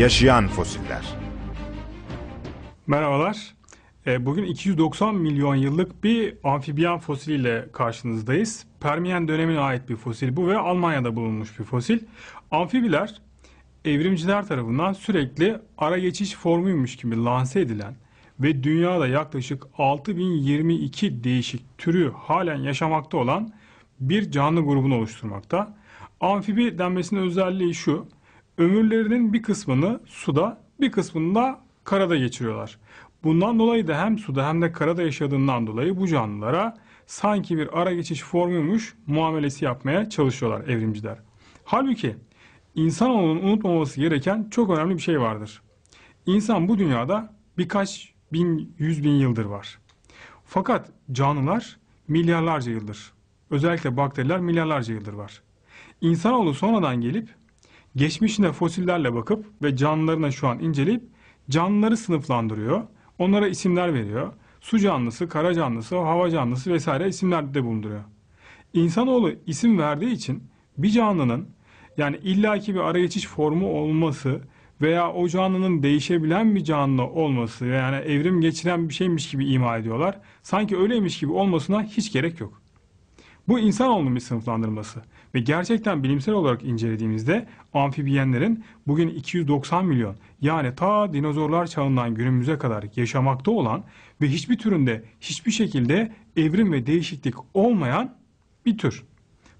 Yaşayan fosiller. Merhabalar. Ee, bugün 290 milyon yıllık bir amfibiyan fosiliyle karşınızdayız. Permiyen dönemine ait bir fosil bu ve Almanya'da bulunmuş bir fosil. Amfibiler evrimciler tarafından sürekli ara geçiş formuymuş gibi lanse edilen ve dünyada yaklaşık 6022 değişik türü halen yaşamakta olan bir canlı grubunu oluşturmakta. Amfibi denmesinin özelliği şu ömürlerinin bir kısmını suda, bir kısmını da karada geçiriyorlar. Bundan dolayı da hem suda hem de karada yaşadığından dolayı bu canlılara sanki bir ara geçiş formuymuş muamelesi yapmaya çalışıyorlar evrimciler. Halbuki insanoğlunun unutmaması gereken çok önemli bir şey vardır. İnsan bu dünyada birkaç bin, yüz bin yıldır var. Fakat canlılar milyarlarca yıldır. Özellikle bakteriler milyarlarca yıldır var. İnsanoğlu sonradan gelip geçmişine fosillerle bakıp ve canlılarına şu an inceleyip canlıları sınıflandırıyor. Onlara isimler veriyor. Su canlısı, kara canlısı, hava canlısı vesaire isimler de bulunduruyor. İnsanoğlu isim verdiği için bir canlının yani illaki bir ara geçiş formu olması veya o canlının değişebilen bir canlı olması yani evrim geçiren bir şeymiş gibi ima ediyorlar. Sanki öyleymiş gibi olmasına hiç gerek yok. Bu insanoğlunun bir sınıflandırması ve gerçekten bilimsel olarak incelediğimizde amfibiyenlerin bugün 290 milyon yani ta dinozorlar çağından günümüze kadar yaşamakta olan ve hiçbir türünde hiçbir şekilde evrim ve değişiklik olmayan bir tür.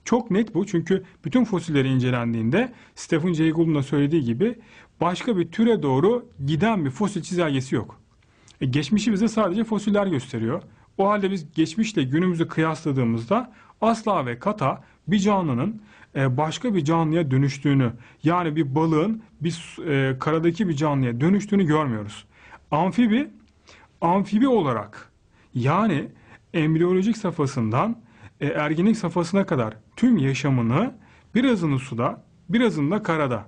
Çok net bu çünkü bütün fosilleri incelendiğinde Stephen Jay Gould'un da söylediği gibi başka bir türe doğru giden bir fosil çizelgesi yok. E, geçmişi bize sadece fosiller gösteriyor. O halde biz geçmişle günümüzü kıyasladığımızda asla ve kata bir canlının e, başka bir canlıya dönüştüğünü yani bir balığın bir e, karadaki bir canlıya dönüştüğünü görmüyoruz. Amfibi amfibi olarak yani embriyolojik safhasından e, erginlik safhasına kadar tüm yaşamını birazını suda birazını da karada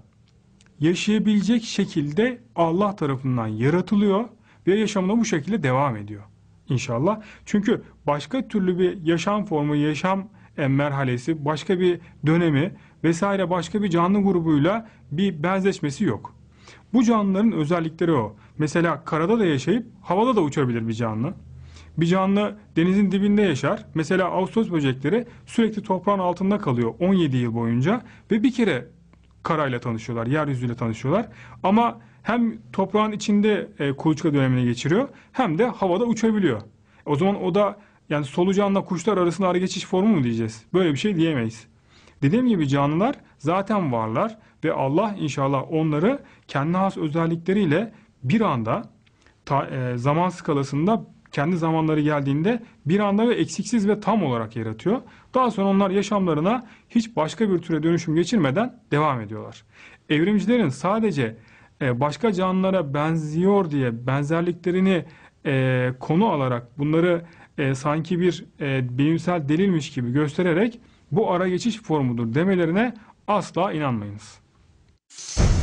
yaşayabilecek şekilde Allah tarafından yaratılıyor ve yaşamına bu şekilde devam ediyor inşallah. Çünkü başka türlü bir yaşam formu, yaşam e, merhalesi, başka bir dönemi vesaire başka bir canlı grubuyla bir benzeşmesi yok. Bu canlıların özellikleri o. Mesela karada da yaşayıp havada da uçabilir bir canlı. Bir canlı denizin dibinde yaşar. Mesela Ağustos böcekleri sürekli toprağın altında kalıyor 17 yıl boyunca ve bir kere karayla tanışıyorlar, yeryüzüyle tanışıyorlar. Ama hem toprağın içinde e, kuluçka dönemini geçiriyor hem de havada uçabiliyor. O zaman o da yani solucanla kuşlar arasında ara geçiş formu mu diyeceğiz? Böyle bir şey diyemeyiz. Dediğim gibi canlılar zaten varlar ve Allah inşallah onları kendi has özellikleriyle bir anda ta, e, zaman skalasında kendi zamanları geldiğinde bir anda ve eksiksiz ve tam olarak yaratıyor. Daha sonra onlar yaşamlarına hiç başka bir türe dönüşüm geçirmeden devam ediyorlar. Evrimcilerin sadece e, başka canlılara benziyor diye benzerliklerini e, konu alarak bunları e, sanki bir bilimsel delilmiş gibi göstererek bu ara geçiş formudur demelerine asla inanmayınız.